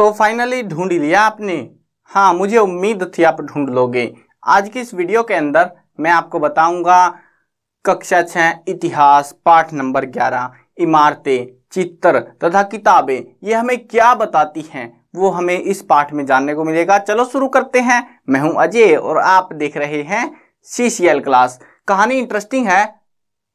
तो फाइनली ढूंढ लिया आपने हाँ मुझे उम्मीद थी आप ढूंढ लोगे आज की इस वीडियो के अंदर मैं आपको बताऊंगा कक्षा छः इतिहास पाठ नंबर ग्यारह इमारतें चित्र तथा किताबें ये हमें क्या बताती हैं वो हमें इस पाठ में जानने को मिलेगा चलो शुरू करते हैं मैं हूं अजय और आप देख रहे हैं सी क्लास कहानी इंटरेस्टिंग है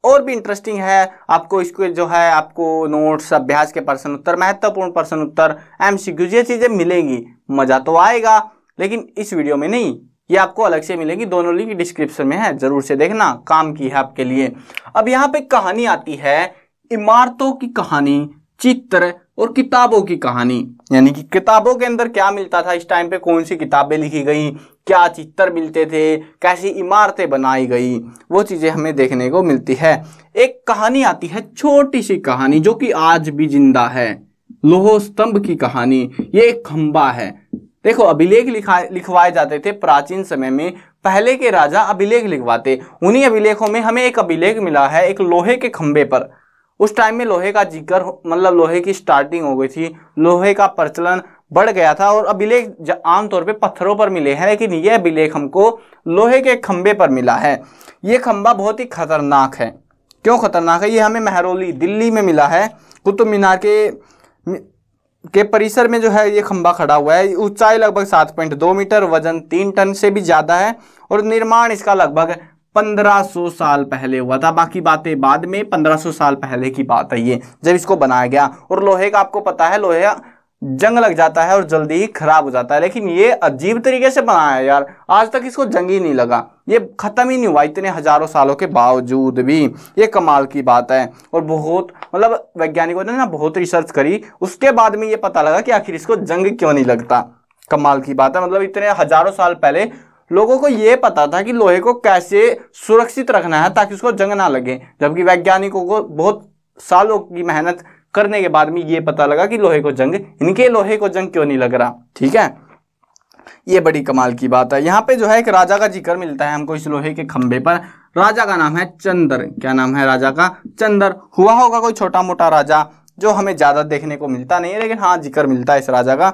और भी इंटरेस्टिंग है आपको इसके जो है आपको नोट्स अभ्यास के प्रश्न उत्तर महत्वपूर्ण प्रश्न उत्तर एम ये चीज़ें मिलेंगी मज़ा तो आएगा लेकिन इस वीडियो में नहीं ये आपको अलग से मिलेगी दोनों लिंक डिस्क्रिप्शन में है जरूर से देखना काम की है आपके लिए अब यहाँ पे कहानी आती है इमारतों की कहानी चित्र और किताबों की कहानी यानी कि किताबों के अंदर क्या मिलता था इस टाइम पे कौन सी किताबें लिखी गई क्या चित्र मिलते थे कैसी इमारतें बनाई गई वो चीज़ें हमें देखने को मिलती है एक कहानी आती है छोटी सी कहानी जो कि आज भी जिंदा है लोहो स्तंभ की कहानी ये एक खम्बा है देखो अभिलेख लिखा लिखवाए जाते थे प्राचीन समय में पहले के राजा अभिलेख लिखवाते उन्हीं अभिलेखों में हमें एक अभिलेख मिला है एक लोहे के खंबे पर उस टाइम में लोहे का जिक्र मतलब लोहे की स्टार्टिंग हो गई थी लोहे का प्रचलन बढ़ गया था और अभिलेख आमतौर पे पत्थरों पर मिले हैं लेकिन यह अभिलेख हमको लोहे के खंबे पर मिला है ये खंबा बहुत ही खतरनाक है क्यों खतरनाक है ये हमें महरौली दिल्ली में मिला है कुतुब मीनार के के परिसर में जो है ये खंबा खड़ा हुआ है ऊंचाई लगभग सात पॉइंट दो मीटर वजन तीन टन से भी ज़्यादा है और निर्माण इसका लगभग 1500 साल पहले हुआ था बाकी बातें बाद में 1500 साल पहले की बात है ये जब इसको बनाया गया और लोहे का आपको पता है लोहे जंग लग जाता है और जल्दी ही खराब हो जाता है लेकिन ये अजीब तरीके से बनाया यार आज तक इसको जंग ही नहीं लगा ये ख़त्म ही नहीं हुआ इतने हज़ारों सालों के बावजूद भी ये कमाल की बात है और बहुत मतलब वैज्ञानिकों ने ना बहुत रिसर्च करी उसके बाद में ये पता लगा कि आखिर इसको जंग क्यों नहीं लगता कमाल की बात है मतलब इतने हज़ारों साल पहले लोगों को यह पता था कि लोहे को कैसे सुरक्षित रखना है ताकि उसको जंग ना लगे जबकि वैज्ञानिकों को बहुत सालों की मेहनत करने के बाद में यह पता लगा कि लोहे को जंग इनके लोहे को जंग क्यों नहीं लग रहा ठीक है ये बड़ी कमाल की बात है यहाँ पे जो है एक राजा का जिक्र मिलता है हमको इस लोहे के खंबे पर राजा का नाम है चंदर क्या नाम है राजा का चंदर हुआ होगा कोई छोटा मोटा राजा जो हमें ज़्यादा देखने को मिलता नहीं है लेकिन हाँ जिक्र मिलता है इस राजा का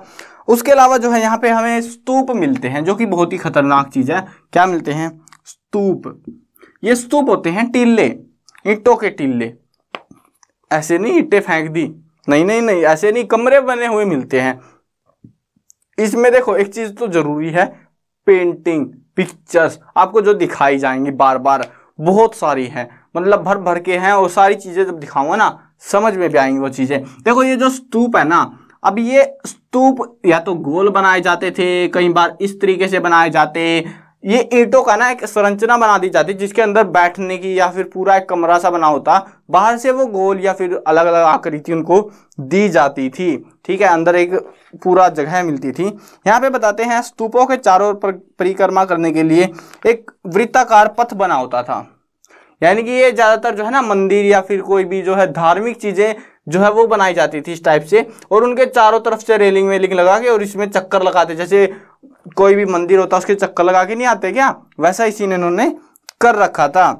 उसके अलावा जो है यहाँ पे हमें स्तूप मिलते हैं जो कि बहुत ही खतरनाक चीज है क्या मिलते हैं स्तूप ये स्तूप होते हैं टीले ईटों के टीले ऐसे नहीं ईटे फेंक दी नहीं नहीं नहीं ऐसे नहीं कमरे बने हुए मिलते हैं इसमें देखो एक चीज तो जरूरी है पेंटिंग पिक्चर्स आपको जो दिखाई जाएंगी बार बार बहुत सारी हैं मतलब भर भर के हैं और सारी चीज़ें जब दिखाऊंगा ना समझ में भी आएंगी वो चीज़ें देखो ये जो स्तूप है ना अब ये स्तूप या तो गोल बनाए जाते थे कई बार इस तरीके से बनाए जाते ये ईटो का ना एक संरचना बना दी जाती जिसके अंदर बैठने की या फिर पूरा एक कमरा सा बना होता बाहर से वो गोल या फिर अलग अलग आकृति उनको दी जाती थी ठीक है अंदर एक पूरा जगह मिलती थी यहाँ पे बताते हैं स्तूपों के चारों पर परिक्रमा करने के लिए एक वृत्ताकार पथ बना होता था यानी कि ये ज़्यादातर जो है ना मंदिर या फिर कोई भी जो है धार्मिक चीज़ें जो है वो बनाई जाती थी इस टाइप से और उनके चारों तरफ से रेलिंग वेलिंग लगा के और इसमें चक्कर लगाते जैसे कोई भी मंदिर होता उसके चक्कर लगा के नहीं आते क्या वैसा इसी ने उन्होंने कर रखा था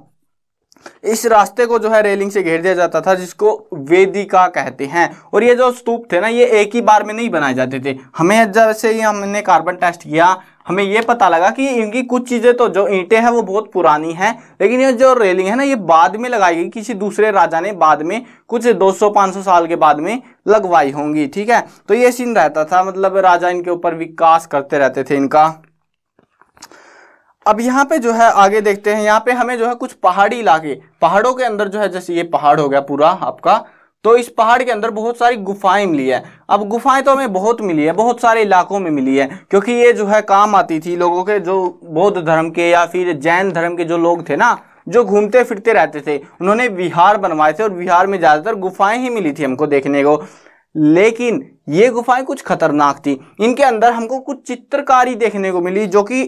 इस रास्ते को जो है रेलिंग से घेर दिया जाता था जिसको वेदिका कहते हैं और ये जो स्तूप थे ना ये एक ही बार में नहीं बनाए जाते थे हमें जब से ही हमने कार्बन टेस्ट किया हमें ये पता लगा कि इनकी कुछ चीज़ें तो जो ईंटें हैं वो बहुत पुरानी हैं लेकिन ये जो रेलिंग है ना ये बाद में लगाई गई किसी दूसरे राजा ने बाद में कुछ 200-500 साल के बाद में लगवाई होंगी ठीक है तो ये सीन रहता था मतलब राजा इनके ऊपर विकास करते रहते थे इनका अब यहाँ पे जो है आगे देखते हैं यहाँ पे हमें जो है कुछ पहाड़ी इलाके पहाड़ों के अंदर जो है जैसे ये पहाड़ हो गया पूरा आपका तो इस पहाड़ के अंदर बहुत सारी गुफाएं मिली है अब गुफाएं तो हमें बहुत मिली है बहुत सारे इलाकों में मिली है क्योंकि ये जो है काम आती थी लोगों के जो बौद्ध धर्म के या फिर जैन धर्म के जो लोग थे ना जो घूमते फिरते रहते थे उन्होंने विहार बनवाए थे और विहार में ज़्यादातर गुफाएं ही मिली थी हमको देखने को लेकिन ये गुफाएं कुछ खतरनाक थी इनके अंदर हमको कुछ चित्रकारी देखने को मिली जो कि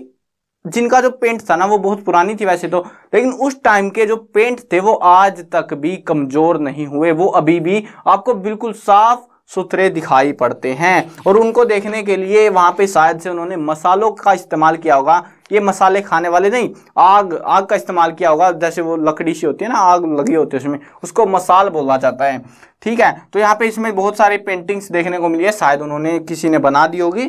जिनका जो पेंट था ना वो बहुत पुरानी थी वैसे तो लेकिन उस टाइम के जो पेंट थे वो आज तक भी कमजोर नहीं हुए वो अभी भी आपको बिल्कुल साफ सुथरे दिखाई पड़ते हैं और उनको देखने के लिए वहां पे शायद से उन्होंने मसालों का इस्तेमाल किया होगा ये मसाले खाने वाले नहीं आग आग का इस्तेमाल किया होगा जैसे वो लकड़ी सी होती है ना आग लगी होती है उसमें उसको मसाल बोला जाता है ठीक है तो यहाँ पे इसमें बहुत सारे पेंटिंग्स देखने को मिली है शायद उन्होंने किसी ने बना दी होगी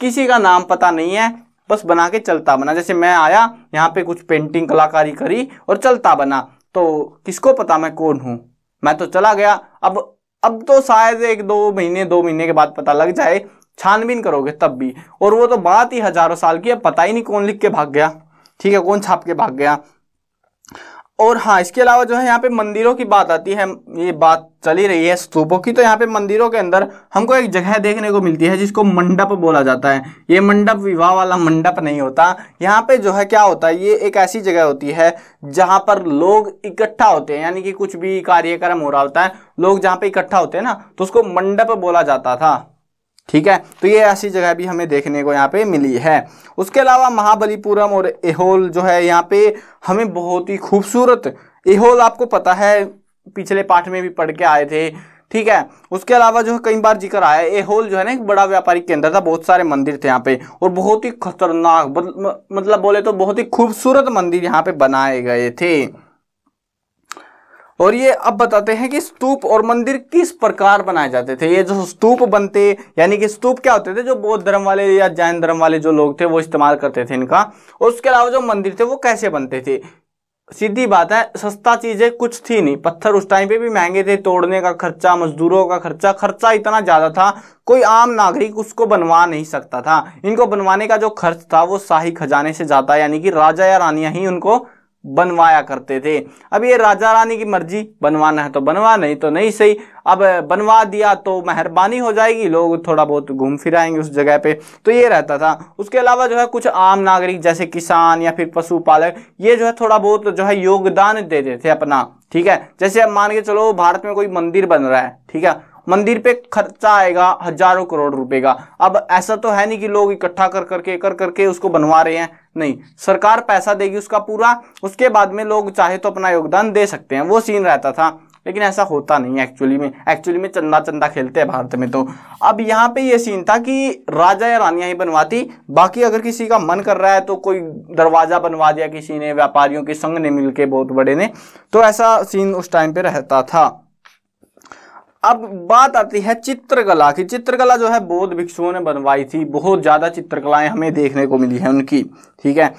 किसी का नाम पता नहीं है बस बना के चलता बना जैसे मैं आया यहाँ पे कुछ पेंटिंग कलाकारी करी और चलता बना तो किसको पता मैं कौन हूँ मैं तो चला गया अब अब तो शायद एक दो महीने दो महीने के बाद पता लग जाए छानबीन करोगे तब भी और वो तो बात ही हजारों साल की है पता ही नहीं कौन लिख के भाग गया ठीक है कौन छाप के भाग गया और हाँ इसके अलावा जो है यहाँ पे मंदिरों की बात आती है ये बात चली रही है स्तूपों की तो यहाँ पे मंदिरों के अंदर हमको एक जगह देखने को मिलती है जिसको मंडप बोला जाता है ये मंडप विवाह वाला मंडप नहीं होता यहाँ पे जो है क्या होता है ये एक ऐसी जगह होती है जहाँ पर लोग इकट्ठा होते हैं यानी कि कुछ भी कार्यक्रम हो रहा होता है लोग जहाँ पे इकट्ठा होते हैं ना तो उसको मंडप बोला जाता था ठीक है तो ये ऐसी जगह भी हमें देखने को यहाँ पे मिली है उसके अलावा महाबलीपुरम और एहोल जो है यहाँ पे हमें बहुत ही खूबसूरत एहोल आपको पता है पिछले पाठ में भी पढ़ के आए थे ठीक है उसके अलावा जो है कई बार जिक्र आया एहोल होल जो है ना एक बड़ा व्यापारिक केंद्र था बहुत सारे मंदिर थे यहाँ पे और बहुत ही खतरनाक मतलब बोले तो बहुत ही खूबसूरत मंदिर यहाँ पे बनाए गए थे और ये अब बताते हैं कि स्तूप और मंदिर किस प्रकार बनाए जाते थे ये जो स्तूप बनते यानी कि स्तूप क्या होते थे जो बौद्ध धर्म वाले या जैन धर्म वाले जो लोग थे वो इस्तेमाल करते थे इनका और उसके अलावा जो मंदिर थे वो कैसे बनते थे सीधी बात है सस्ता चीज़ें कुछ थी नहीं पत्थर उस टाइम पे भी महंगे थे तोड़ने का खर्चा मजदूरों का खर्चा खर्चा इतना ज़्यादा था कोई आम नागरिक उसको बनवा नहीं सकता था इनको बनवाने का जो खर्च था वो शाही खजाने से ज़्यादा यानी कि राजा या रानियाँ ही उनको बनवाया करते थे अब ये राजा रानी की मर्जी बनवाना है तो बनवा नहीं तो नहीं सही अब बनवा दिया तो मेहरबानी हो जाएगी लोग थोड़ा बहुत घूम फिर आएंगे उस जगह पे तो ये रहता था उसके अलावा जो है कुछ आम नागरिक जैसे किसान या फिर पशुपालक ये जो है थोड़ा बहुत जो है योगदान देते थे अपना ठीक है जैसे अब मान के चलो भारत में कोई मंदिर बन रहा है ठीक है मंदिर पे खर्चा आएगा हजारों करोड़ रुपए का अब ऐसा तो है नहीं कि लोग इकट्ठा कर करके कर करके उसको बनवा रहे हैं नहीं सरकार पैसा देगी उसका पूरा उसके बाद में लोग चाहे तो अपना योगदान दे सकते हैं वो सीन रहता था लेकिन ऐसा होता नहीं एक्चुअली में एक्चुअली में चंदा चंदा खेलते हैं भारत में तो अब यहाँ पे ये सीन था कि राजा या रानियाँ ही बनवाती बाकी अगर किसी का मन कर रहा है तो कोई दरवाज़ा बनवा दिया किसी ने व्यापारियों के संघ ने मिलके बहुत बड़े ने तो ऐसा सीन उस टाइम पे रहता था अब बात आती है चित्रकला की चित्रकला जो है बौद्ध भिक्षुओं ने बनवाई थी बहुत ज़्यादा चित्रकलाएं हमें देखने को मिली है उनकी ठीक है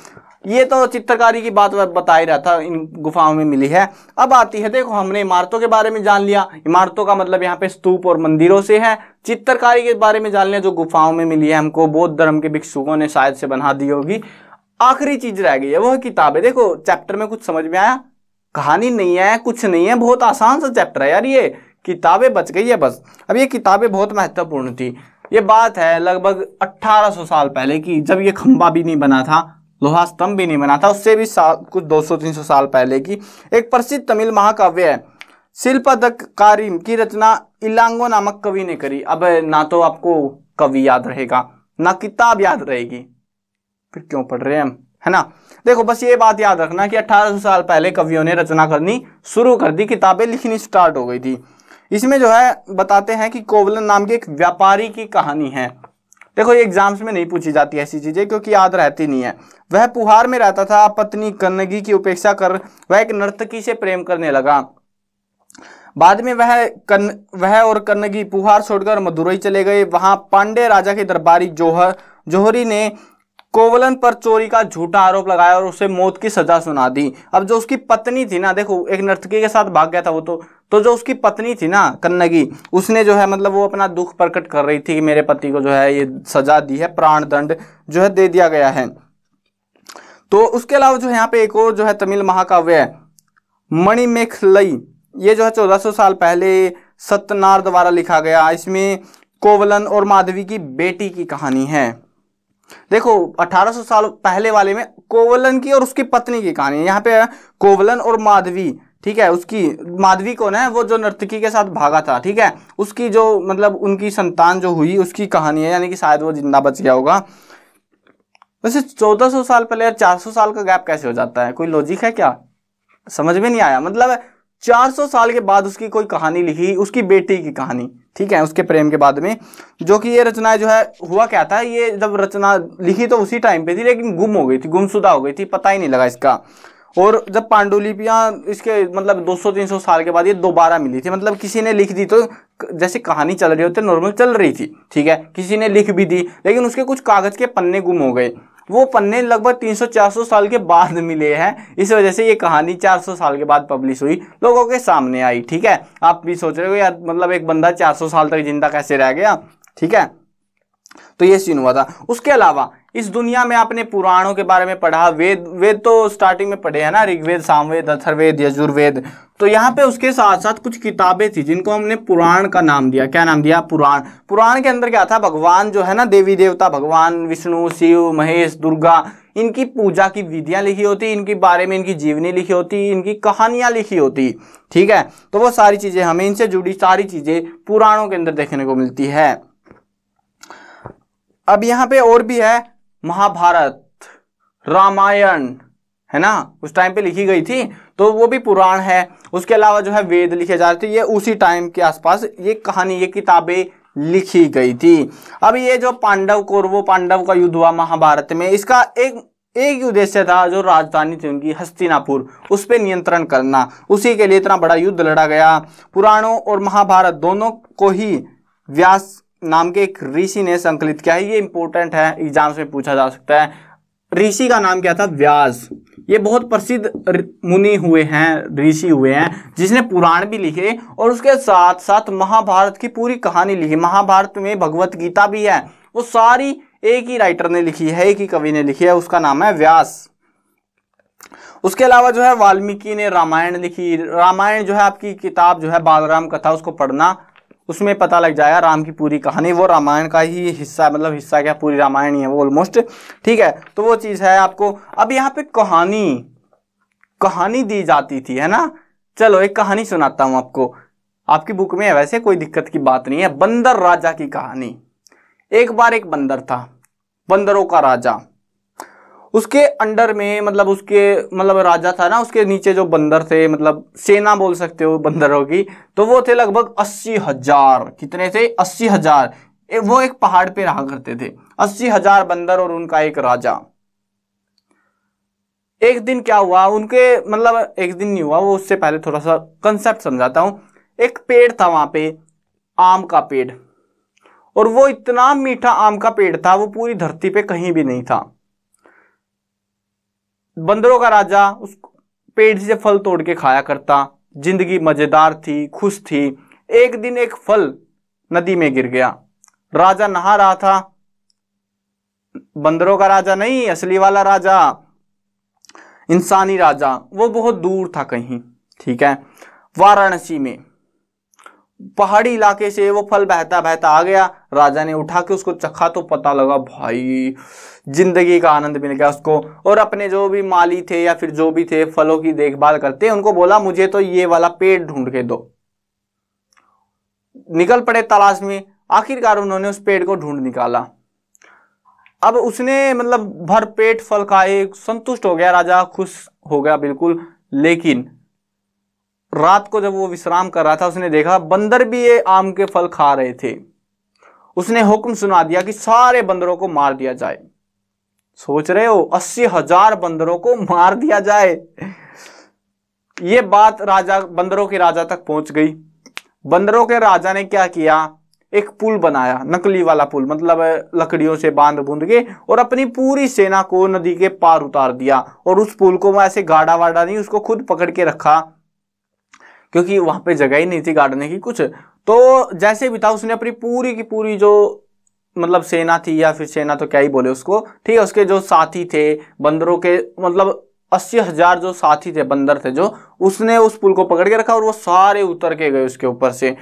ये तो चित्रकारी की बात बता ही रहा था इन गुफाओं में मिली है अब आती है देखो हमने इमारतों के बारे में जान लिया इमारतों का मतलब यहाँ पे स्तूप और मंदिरों से है चित्रकारी के बारे में जान लिया जो गुफाओं में मिली है हमको बौद्ध धर्म के भिक्षुकों ने शायद से बना दी होगी आखिरी चीज रह गई है वह किताब है देखो चैप्टर में कुछ समझ में आया कहानी नहीं है कुछ नहीं है बहुत आसान सा चैप्टर है यार ये किताबें बच गई है बस अब ये किताबें बहुत महत्वपूर्ण थी ये बात है लगभग 1800 साल पहले की जब ये खंबा भी नहीं बना था लोहा स्तंभ भी नहीं बना था उससे भी साल कुछ 200-300 साल पहले की एक प्रसिद्ध तमिल महाकाव्य है शिल्पदकारिम की रचना इलांगो नामक कवि ने करी अब ना तो आपको कवि याद रहेगा ना किताब याद रहेगी फिर क्यों पढ़ रहे हैं हम है ना देखो बस ये बात याद रखना कि 1800 साल पहले कवियों ने रचना करनी शुरू कर दी किताबें लिखनी स्टार्ट हो गई थी इसमें जो है बताते हैं कि कोवलन नाम के एक व्यापारी की कहानी है देखो ये एग्जाम्स में नहीं पूछी जाती ऐसी चीजें क्योंकि याद रहती नहीं है वह पुहार में रहता था पत्नी कन्नगी की उपेक्षा कर वह एक नर्तकी से प्रेम करने लगा बाद में वह कन वह और कन्नगी पुहार छोड़कर मदुरई चले गए वहां पांडे राजा के दरबारी जोहर जोहरी ने कोवलन पर चोरी का झूठा आरोप लगाया और उसे मौत की सजा सुना दी अब जो उसकी पत्नी थी ना देखो एक नर्तकी के साथ भाग गया था वो तो तो जो उसकी पत्नी थी ना कन्नगी उसने जो है मतलब वो अपना दुख प्रकट कर रही थी कि मेरे पति को जो है ये सजा दी है प्राण दंड जो है दे दिया गया है तो उसके अलावा जो है यहाँ पे एक और जो है तमिल महाकाव्य है मणिमेखलई ये जो है चौदह साल पहले सत्यनार द्वारा लिखा गया इसमें कोवलन और माधवी की बेटी की कहानी है देखो 1800 साल पहले वाले में कोवलन की और उसकी पत्नी की कहानी यहाँ पे कोवलन और माधवी ठीक है उसकी माधवी कौन है वो जो नर्तकी के साथ भागा था ठीक है उसकी जो मतलब उनकी संतान जो हुई उसकी कहानी है यानी कि शायद वो जिंदा बच गया होगा वैसे 1400 साल पहले चार 400 साल का गैप कैसे हो जाता है कोई लॉजिक है क्या समझ में नहीं आया मतलब 400 साल के बाद उसकी कोई कहानी लिखी उसकी बेटी की कहानी ठीक है उसके प्रेम के बाद में जो कि ये रचनाएं जो है हुआ क्या था ये जब रचना लिखी तो उसी टाइम पे थी लेकिन गुम हो गई थी गुमशुदा हो गई थी पता ही नहीं लगा इसका और जब पांडुलिपियाँ इसके मतलब 200-300 साल के बाद ये दोबारा मिली थी मतलब किसी ने लिख दी तो जैसे कहानी चल रही होती नॉर्मल चल रही थी ठीक है किसी ने लिख भी दी लेकिन उसके कुछ कागज़ के पन्ने गुम हो गए वो पन्ने लगभग 300-400 साल के बाद मिले हैं इस वजह से ये कहानी 400 साल के बाद पब्लिश हुई लोगों के सामने आई ठीक है आप भी सोच रहे हो यार मतलब एक बंदा 400 साल तक जिंदा कैसे रह गया ठीक है तो ये सीन हुआ था उसके अलावा इस दुनिया में आपने पुराणों के बारे में पढ़ा वेद वेद तो स्टार्टिंग में पढ़े हैं ना ऋग्वेद सामवेद अथर्वेद यजुर्वेद तो यहाँ पे उसके साथ साथ कुछ किताबें थी जिनको हमने पुराण का नाम दिया क्या नाम दिया पुराण पुराण के अंदर क्या था भगवान जो है ना देवी देवता भगवान विष्णु शिव महेश दुर्गा इनकी पूजा की विधियाँ लिखी होती इनके बारे में इनकी जीवनी लिखी होती इनकी कहानियाँ लिखी होती ठीक है तो वो सारी चीज़ें हमें इनसे जुड़ी सारी चीज़ें पुराणों के अंदर देखने को मिलती है अब यहाँ पे और भी है महाभारत रामायण है ना उस टाइम पे लिखी गई थी तो वो भी पुराण है उसके अलावा जो है वेद लिखे जा रहे थे ये उसी टाइम के आसपास ये कहानी ये किताबें लिखी गई थी अब ये जो पांडव कौरवों पांडव का युद्ध हुआ महाभारत में इसका एक एक उद्देश्य था जो राजधानी थी उनकी हस्तिनापुर उस पर नियंत्रण करना उसी के लिए इतना बड़ा युद्ध लड़ा गया पुराणों और महाभारत दोनों को ही व्यास नाम के एक ऋषि ने संकलित किया है ये इंपॉर्टेंट है एग्जाम में पूछा जा सकता है ऋषि का नाम क्या था व्यास ये बहुत प्रसिद्ध मुनि हुए हैं ऋषि हुए हैं जिसने पुराण भी लिखे और उसके साथ साथ महाभारत की पूरी कहानी लिखी महाभारत में भगवत गीता भी है वो सारी एक ही राइटर ने लिखी है एक ही कवि ने लिखी है उसका नाम है व्यास उसके अलावा जो है वाल्मीकि ने रामायण लिखी रामायण जो है आपकी किताब जो है बालराम कथा उसको पढ़ना उसमें पता लग जाएगा राम की पूरी कहानी वो रामायण का ही हिस्सा मतलब हिस्सा क्या पूरी रामायण ही है वो ऑलमोस्ट ठीक है तो वो चीज़ है आपको अब यहाँ पे कहानी कहानी दी जाती थी है ना चलो एक कहानी सुनाता हूँ आपको आपकी बुक में है वैसे कोई दिक्कत की बात नहीं है बंदर राजा की कहानी एक बार एक बंदर था बंदरों का राजा उसके अंडर में मतलब उसके मतलब राजा था ना उसके नीचे जो बंदर थे मतलब सेना बोल सकते हो बंदरों की तो वो थे लगभग अस्सी हजार कितने थे अस्सी हजार ए, वो एक पहाड़ पे रहा करते थे अस्सी हजार बंदर और उनका एक राजा एक दिन क्या हुआ उनके मतलब एक दिन नहीं हुआ वो उससे पहले थोड़ा सा कंसेप्ट समझाता हूँ एक पेड़ था वहां पे आम का पेड़ और वो इतना मीठा आम का पेड़ था वो पूरी धरती पे कहीं भी नहीं था बंदरों का राजा उस पेड़ से फल तोड़ के खाया करता जिंदगी मजेदार थी खुश थी एक दिन एक फल नदी में गिर गया राजा नहा रहा था बंदरों का राजा नहीं असली वाला राजा इंसानी राजा वो बहुत दूर था कहीं ठीक है वाराणसी में पहाड़ी इलाके से वो फल बहता बहता आ गया राजा ने उठा के उसको चखा तो पता लगा भाई जिंदगी का आनंद मिल गया उसको और अपने जो भी माली थे या फिर जो भी थे फलों की देखभाल करते उनको बोला मुझे तो ये वाला पेड़ ढूंढ के दो निकल पड़े तलाश में आखिरकार उन्होंने उस पेड़ को ढूंढ निकाला अब उसने मतलब भर पेट फल खाए संतुष्ट हो गया राजा खुश हो गया बिल्कुल लेकिन रात को जब वो विश्राम कर रहा था उसने देखा बंदर भी ये आम के फल खा रहे थे उसने हुक्म सुना दिया कि सारे बंदरों को मार दिया जाए सोच रहे हो अस्सी हजार बंदरों को मार दिया जाए ये बात राजा बंदरों के राजा तक पहुंच गई बंदरों के राजा ने क्या किया एक पुल बनाया नकली वाला पुल मतलब लकड़ियों से बांध बूंद के और अपनी पूरी सेना को नदी के पार उतार दिया और उस पुल को वो ऐसे गाढ़ा वाड़ा नहीं उसको खुद पकड़ के रखा क्योंकि वहां पे जगह ही नहीं थी गाड़ने की कुछ तो जैसे भी था उसने अपनी पूरी की पूरी जो मतलब सेना थी या फिर सेना तो क्या ही बोले उसको ठीक है उसके जो साथी थे बंदरों के मतलब अस्सी हजार जो साथी थे बंदर थे जो उसने उस पुल को पकड़ के रखा और वो सारे उतर के गए उसके ऊपर से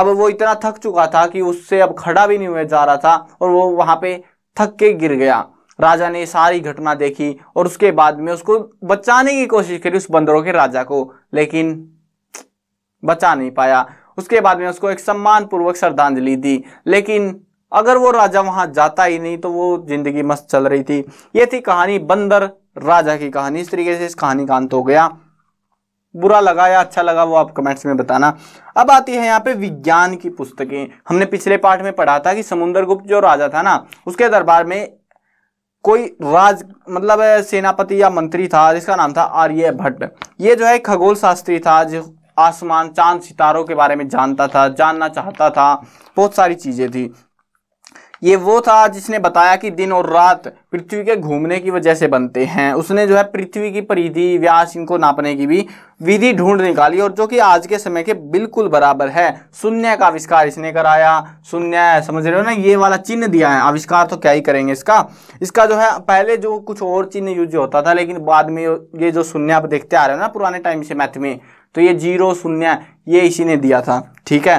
अब वो इतना थक चुका था कि उससे अब खड़ा भी नहीं हुआ जा रहा था और वो वहां पे थक के गिर गया राजा ने सारी घटना देखी और उसके बाद में उसको बचाने की कोशिश करी उस बंदरों के राजा को लेकिन बचा नहीं पाया उसके बाद में उसको एक सम्मानपूर्वक श्रद्धांजलि दी लेकिन अगर वो राजा वहां जाता ही नहीं तो वो जिंदगी मस्त चल रही थी ये थी कहानी बंदर राजा की कहानी इस तरीके से इस कहानी का अंत हो गया बुरा लगा या अच्छा लगा वो आप कमेंट्स में बताना अब आती है यहाँ पे विज्ञान की पुस्तकें हमने पिछले पार्ट में पढ़ा था कि समुन्द्र जो राजा था ना उसके दरबार में कोई राज मतलब सेनापति या मंत्री था जिसका नाम था आर्य भट्ट ये जो है खगोल शास्त्री था जो आसमान चांद सितारों के बारे में जानता था जानना चाहता था बहुत सारी चीज़ें थी ये वो था जिसने बताया कि दिन और रात पृथ्वी के घूमने की वजह से बनते हैं उसने जो है पृथ्वी की परिधि व्यास इनको नापने की भी विधि ढूंढ निकाली और जो कि आज के समय के बिल्कुल बराबर है शून्य का आविष्कार इसने कराया शून्य समझ रहे हो ना ये वाला चिन्ह दिया है आविष्कार तो क्या ही करेंगे इसका इसका जो है पहले जो कुछ और चिन्ह यूज होता था लेकिन बाद में ये जो शून्य आप देखते आ रहे हो ना पुराने टाइम से मैथ में तो ये जीरो शून्य ये इसी ने दिया था ठीक है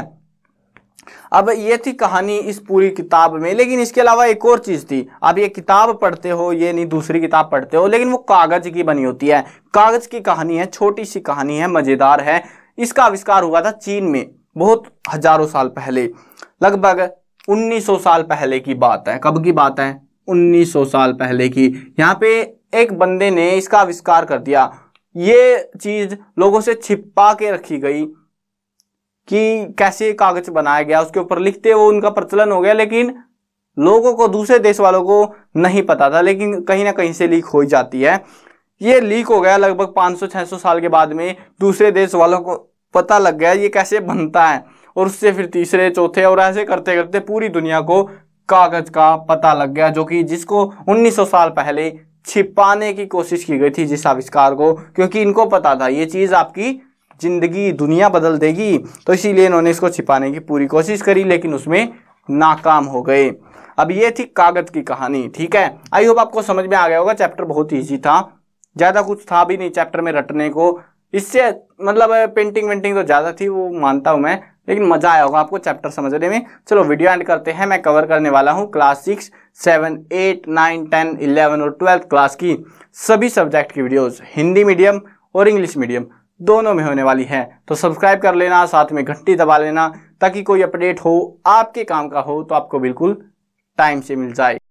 अब ये थी कहानी इस पूरी किताब में लेकिन इसके अलावा एक और चीज़ थी आप ये किताब पढ़ते हो ये नहीं दूसरी किताब पढ़ते हो लेकिन वो कागज़ की बनी होती है कागज़ की कहानी है छोटी सी कहानी है मज़ेदार है इसका आविष्कार हुआ था चीन में बहुत हजारों साल पहले लगभग 1900 साल पहले की बात है कब की बात है 1900 साल पहले की यहाँ पे एक बंदे ने इसका आविष्कार कर दिया ये चीज लोगों से छिपा के रखी गई कि कैसे कागज बनाया गया उसके ऊपर लिखते वो उनका प्रचलन हो गया लेकिन लोगों को दूसरे देश वालों को नहीं पता था लेकिन कहीं ना कहीं से लीक हो जाती है ये लीक हो गया लगभग 500-600 साल के बाद में दूसरे देश वालों को पता लग गया ये कैसे बनता है और उससे फिर तीसरे चौथे और ऐसे करते करते पूरी दुनिया को कागज का पता लग गया जो कि जिसको 1900 साल पहले छिपाने की कोशिश की गई थी जिस आविष्कार को क्योंकि इनको पता था ये चीज़ आपकी ज़िंदगी दुनिया बदल देगी तो इसीलिए इन्होंने इसको छिपाने की पूरी कोशिश करी लेकिन उसमें नाकाम हो गए अब ये थी कागज़ की कहानी ठीक है आई होप आपको समझ में आ गया होगा चैप्टर बहुत ईजी था ज़्यादा कुछ था भी नहीं चैप्टर में रटने को इससे मतलब पेंटिंग वेंटिंग तो ज़्यादा थी वो मानता हूँ मैं लेकिन मजा आया होगा आपको चैप्टर समझने में चलो वीडियो एंड करते हैं मैं कवर करने वाला हूँ class six seven eight nine ten eleven और ट्वेल्थ क्लास की सभी सब्जेक्ट की वीडियोस हिंदी मीडियम और इंग्लिश मीडियम दोनों में होने वाली है तो सब्सक्राइब कर लेना साथ में घंटी दबा लेना ताकि कोई अपडेट हो आपके काम का हो तो आपको बिल्कुल टाइम से मिल जाए